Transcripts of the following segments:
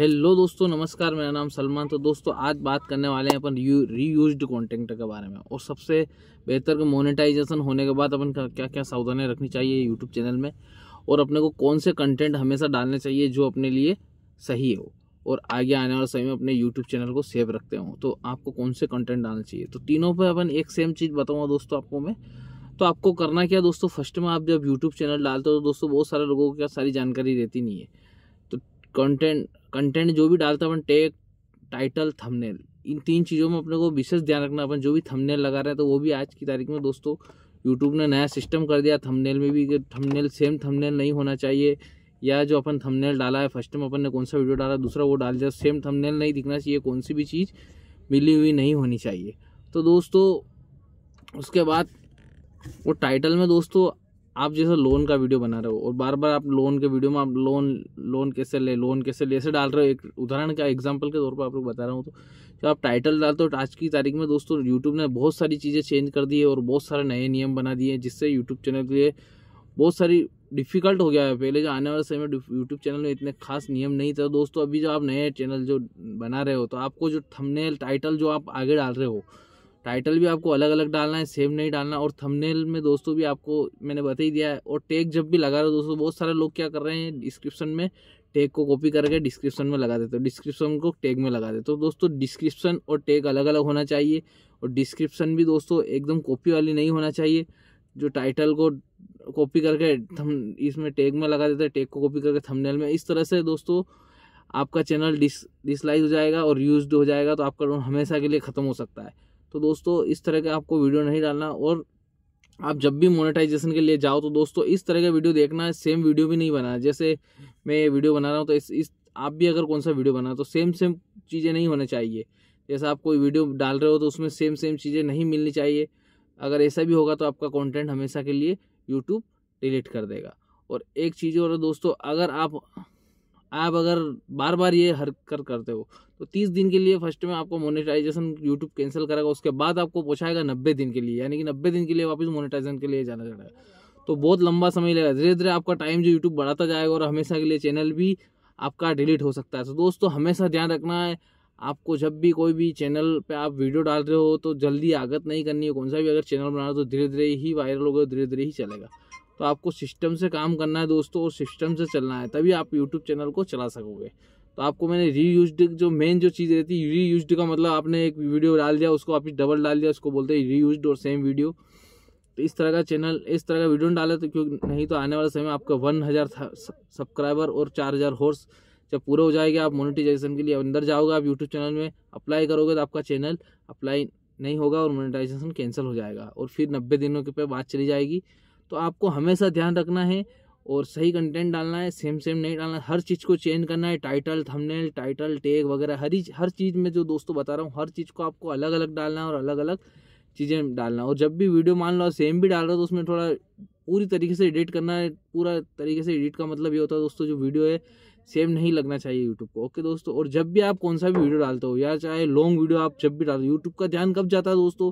hello दोस्तों नमस्कार मेरा नाम सलमान तो दोस्तों आज बात करने वाले हैं अपन री यूज कॉन्टेंट के बारे में और सबसे बेहतर का मोनेटाइजेशन होने के बाद अपन क्या क्या सावधानी रखनी चाहिए यूट्यूब चैनल में और अपने को कौन से कंटेंट हमेशा डालने चाहिए जो अपने लिए सही हो और आगे आने वाले समय में अपने यूट्यूब चैनल को सेव रखते हो तो आपको कौन से कंटेंट डालना चाहिए तो तीनों पर अपन एक सेम चीज़ बताऊँगा दोस्तों आपको मैं तो आपको करना क्या दोस्तों फर्स्ट में आप जब यूट्यूब चैनल डालते हो तो दोस्तों बहुत सारे लोगों को क्या सारी जानकारी रहती नहीं है कंटेंट कंटेंट जो भी डालता है अपन टेक टाइटल थंबनेल इन तीन चीज़ों में अपने को विशेष ध्यान रखना अपन जो भी थंबनेल लगा रहे हैं तो वो भी आज की तारीख में दोस्तों यूट्यूब ने नया सिस्टम कर दिया थंबनेल में भी थंबनेल सेम थंबनेल नहीं होना चाहिए या जो अपन थंबनेल डाला है फर्स्ट टाइम अपन ने कौन सा वीडियो डाला दूसरा वो डाल दिया सेम थंबनेल नहीं दिखना चाहिए कौन सी भी चीज़ मिली हुई नहीं होनी चाहिए तो दोस्तों उसके बाद वो टाइटल में दोस्तों आप जैसे लोन का वीडियो बना रहे हो और बार बार आप लोन के वीडियो में आप लोन लोन कैसे ले लोन कैसे ले ऐसे डाल रहे हो एक उदाहरण का एग्जाम्पल के तौर पर आप लोग बता रहा हूँ तो जब आप टाइटल डालते हो तो आज की तारीख में दोस्तों यूट्यूब ने बहुत सारी चीज़ें चेंज कर दी है और बहुत सारे नए नियम बना दिए हैं जिससे यूट्यूब चैनल के लिए बहुत सारी डिफ़िकल्ट हो गया है पहले जो आने वाले समय में यूट्यूब चैनल में इतने खास नियम नहीं थे दोस्तों अभी जो आप नए चैनल जो बना रहे हो तो आपको जो थंबनेल टाइटल जो आप आगे डाल रहे हो टाइटल भी आपको अलग अलग डालना है सेम नहीं डालना और थंबनेल में दोस्तों भी आपको मैंने बता ही दिया है और टैग जब भी लगा रहे हो दोस्तों बहुत सारे लोग क्या कर रहे हैं डिस्क्रिप्शन में टैग को कॉपी करके डिस्क्रिप्शन में लगा देते हो डिस्क्रिप्शन को टैग में लगा देते हो तो दोस्तों डिस्क्रिप्शन और टैग अलग अलग होना चाहिए और डिस्क्रिप्शन भी दोस्तों एकदम कॉपी वाली नहीं होना चाहिए जो टाइटल को कॉपी करके थम इसमें टैग में लगा देते हैं टैग को कॉपी करके थंबनेल में इस तरह से दोस्तों आपका चैनल डिस डिसलाइक हो जाएगा और यूज हो जाएगा तो आपका लोन हमेशा के लिए ख़त्म हो सकता है तो दोस्तों इस तरह का आपको वीडियो नहीं डालना और आप जब भी मोनेटाइजेशन के लिए जाओ तो दोस्तों इस तरह का वीडियो देखना है सेम वीडियो भी नहीं बनाना जैसे मैं ये वीडियो बना रहा हूँ तो इस इस आप भी अगर कौन सा वीडियो बना तो सेम सेम चीज़ें नहीं होना चाहिए जैसे आप कोई वीडियो डाल रहे हो तो उसमें सेम सेम चीज़ें नहीं मिलनी चाहिए अगर ऐसा भी होगा तो आपका कॉन्टेंट हमेशा के लिए यूट्यूब डिलीट कर देगा और एक चीज़ और दोस्तों अगर आप आप अगर बार बार ये कर करते हो तो तीस दिन के लिए फर्स्ट में आपको मोनेटाइजेशन यूट्यूब कैंसिल करेगा उसके बाद आपको पूछाएगा नब्बे दिन के लिए यानी कि नब्बे दिन के लिए वापस मोनेटाइजेशन के लिए जाना जाएगा तो बहुत लंबा समय लगेगा धीरे धीरे आपका टाइम जो यूट्यूब बढ़ाता जाएगा और हमेशा के लिए चैनल भी आपका डिलीट हो सकता है तो दोस्तों हमेशा ध्यान रखना है आपको जब भी कोई भी चैनल पे आप वीडियो डाल रहे हो तो जल्दी आगत नहीं करनी है कौन सा भी अगर चैनल बना रहे हो तो धीरे धीरे ही वायरल होगा धीरे धीरे ही चलेगा तो आपको सिस्टम से काम करना है दोस्तों और सिस्टम से चलना है तभी आप यूट्यूब चैनल को चला सकोगे तो आपको मैंने रीयूज्ड जो मेन जो चीज़ रहती है रीयूज्ड का मतलब आपने एक वीडियो डाल दिया उसको आप डबल डाल दिया उसको बोलते हैं रीयूज्ड और सेम वीडियो तो इस तरह का चैनल इस तरह का वीडियो डाले तो क्यों नहीं तो आने वाले समय में आपका वन हज़ार सब्सक्राइबर और चार हज़ार हॉर्स जब पूरा हो जाएगा आप मोनिटाइजेशन के लिए अंदर जाओगे आप यूट्यूब चैनल में अप्लाई करोगे तो आपका चैनल अप्लाई नहीं होगा और मोनिटाइजेशन कैंसिल हो जाएगा और फिर नब्बे दिनों के पे बात चली जाएगी तो आपको हमेशा ध्यान रखना है और सही कंटेंट डालना है सेम सेम नहीं डालना है हर चीज़ को चेंज करना है टाइटल थंबनेल टाइटल टैग वगैरह हर हर चीज़ में जो दोस्तों बता रहा हूँ हर चीज़ को आपको अलग अलग डालना है और अलग अलग चीज़ें डालना और जब भी वीडियो मान लो सेम भी डाल रहे हो तो उसमें थोड़ा पूरी तरीके से एडिट करना है पूरा तरीके से एडिट का मतलब ये होता है दोस्तों जो वीडियो है सेम नहीं लगना चाहिए यूट्यूब को ओके दोस्तों और जब भी आप कौन सा भी वीडियो डालते हो या चाहे लॉन्ग वीडियो आप जब भी डालते हो यूट्यूब का ध्यान कब जाता है दोस्तों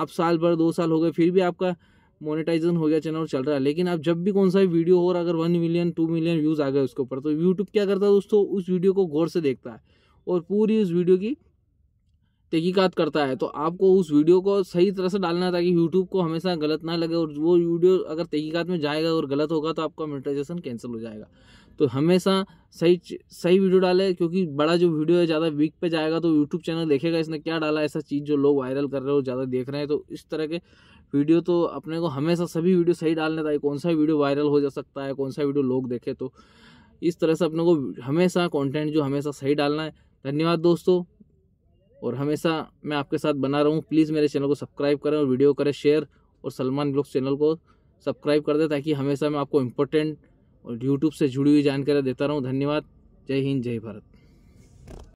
आप साल भर दो साल हो गए फिर भी आपका मोनेटाइजेशन हो गया चैनल और चल रहा है लेकिन आप जब भी कौन सा भी वीडियो हो अगर one million two million views आ गए उसके ऊपर तो यूट्यूब क्या करता है दोस्तों उस वीडियो को गौर से देखता है और पूरी उस वीडियो की तहकीकत करता है तो आपको उस वीडियो को सही तरह से डालना है ताकि यूट्यूब को हमेशा गलत ना लगे और वो वीडियो अगर तहकीकत में जाएगा और गलत होगा तो आपका मोनिटाइजेशन कैंसिल हो जाएगा तो हमेशा सही सही वीडियो डाले क्योंकि बड़ा जो वीडियो है ज़्यादा वीक पे जाएगा तो यूट्यूब चैनल देखेगा इसने क्या डाला ऐसा चीज़ जो लोग वायरल कर रहे हो ज़्यादा देख रहे हैं तो इस तरह के वीडियो तो अपने को हमेशा सभी वीडियो सही डालने चाहिए कौन सा वीडियो वायरल हो जा सकता है कौन सा वीडियो लोग देखे तो इस तरह से अपने को हमेशा कॉन्टेंट जो हमेशा सही डालना है धन्यवाद दोस्तों और हमेशा मैं आपके साथ बना रहा हूँ प्लीज़ मेरे चैनल को सब्सक्राइब करें और वीडियो करें शेयर और सलमान ब्लॉग चैनल को सब्सक्राइब कर दें ताकि हमेशा मैं आपको इम्पोर्टेंट और यूट्यूब से जुड़ी हुई जानकारी देता रहूँ धन्यवाद जय हिंद जय भारत